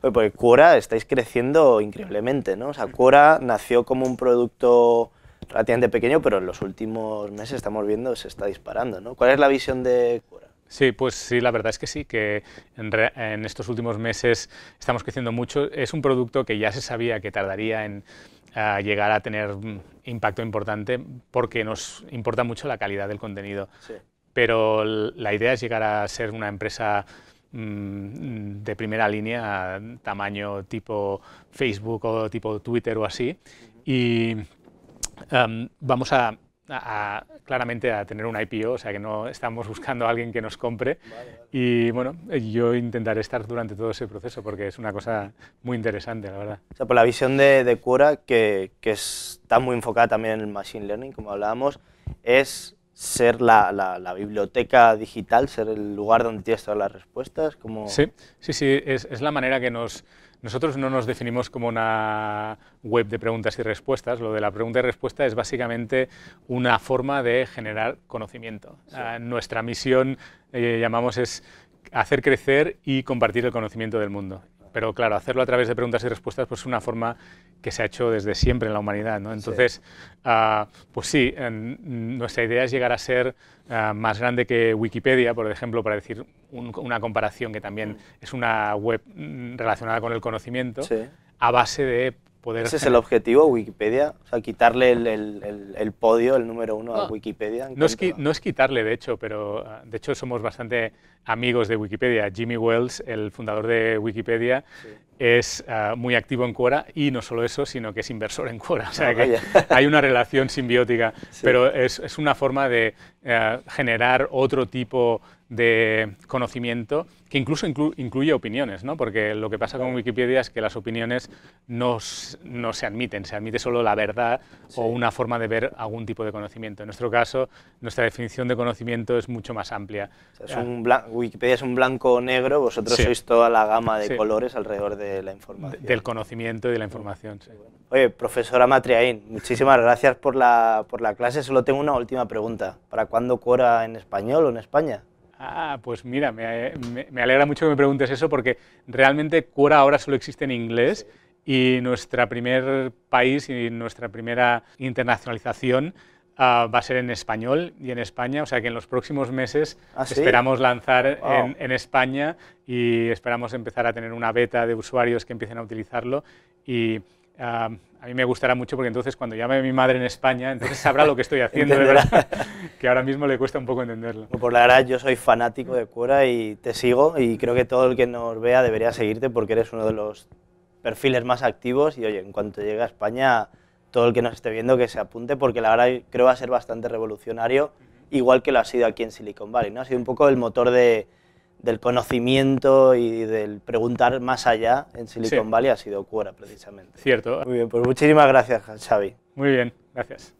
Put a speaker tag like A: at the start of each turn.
A: Porque Quora estáis creciendo increíblemente, ¿no? O sea, Quora nació como un producto relativamente pequeño, pero en los últimos meses estamos viendo que se está disparando, ¿no? ¿Cuál es la visión
B: de Quora? Sí, pues sí, la verdad es que sí, que en, estos últimos meses estamos creciendo mucho. Es un producto que ya se sabía que tardaría en llegar a tener mm, impacto importante porque nos importa mucho la calidad del contenido. Pero la idea es llegar a ser una empresa Mm, de primera línea, tamaño tipo Facebook o tipo Twitter o así. Y vamos a, claramente a tener un IPO, o sea que no estamos buscando a alguien que nos compre. Y bueno, yo intentaré estar durante todo ese proceso porque es una cosa muy interesante, la verdad.
A: O sea, por la visión de, de Cura, que, que está muy enfocada también en el Machine Learning, como hablábamos, es ser la, la, biblioteca digital, ser el lugar donde tienes todas las respuestas?
B: Como... Sí, sí, sí, es, es, la manera que nos... Nosotros no nos definimos como una web de preguntas y respuestas. Lo de la pregunta y respuesta es básicamente una forma de generar conocimiento. Ah, nuestra misión, eh, llamamos, es hacer crecer y compartir el conocimiento del mundo. Pero claro, hacerlo a través de preguntas y respuestas pues, es una forma que se ha hecho desde siempre en la humanidad. Entonces, ah, pues sí, nuestra idea es llegar a ser ah, más grande que Wikipedia, por ejemplo, para decir una comparación que también mm. es una web mm, relacionada con el conocimiento, a base de ese es el
A: objetivo, Wikipedia, o sea, quitarle el, podio, el número uno a Wikipedia.
B: No es, no es, quitarle, de hecho, pero ah, de hecho somos bastante amigos de Wikipedia. Jimmy Wells, el fundador de Wikipedia, es eh, muy activo en Quora y no solo eso, sino que es inversor en Quora. O sea ah, que hay una relación simbiótica, pero es, es, una forma de eh, generar otro tipo de conocimiento que incluso incluye opiniones, porque lo que pasa con Wikipedia es que las opiniones no, se admiten, se admite solo la verdad o una forma de ver algún tipo de conocimiento. En nuestro caso, nuestra definición de conocimiento
A: es mucho más amplia. Wikipedia es un blanco negro, vosotros sois toda la gama de colores alrededor de la
B: información. Del conocimiento y de la información,
A: Oye, profesora Matriaín, muchísimas gracias por la, clase. Solo tengo una última pregunta. ¿Para cuándo Cura en español o en España?
B: Ah, pues mira, me, alegra mucho que me preguntes eso porque realmente Cura ahora solo existe en inglés y nuestro primer país y nuestra primera internacionalización Ah, va a ser en español y en España, o sea que en los próximos meses ¿Ah, esperamos lanzar en, España y esperamos empezar a tener una beta de usuarios que empiecen a utilizarlo y ah, a mí me gustará mucho porque
A: entonces cuando llame a mi madre en España, entonces sabrá lo que estoy haciendo, de verdad, que ahora mismo le cuesta un poco entenderlo. por la verdad, yo soy fanático de Cura y te sigo y creo que todo el que nos vea debería seguirte porque eres uno de los perfiles más activos y oye, en cuanto llegue a España todo el que nos esté viendo que se apunte porque la verdad creo va a ser bastante revolucionario, igual que lo ha sido aquí en Silicon Valley. ¿no? Ha sido un poco el motor del conocimiento y del preguntar más allá en Silicon Valley ha sido Cuora precisamente. Cierto. Muy bien, pues muchísimas gracias Xavi. Muy bien, gracias.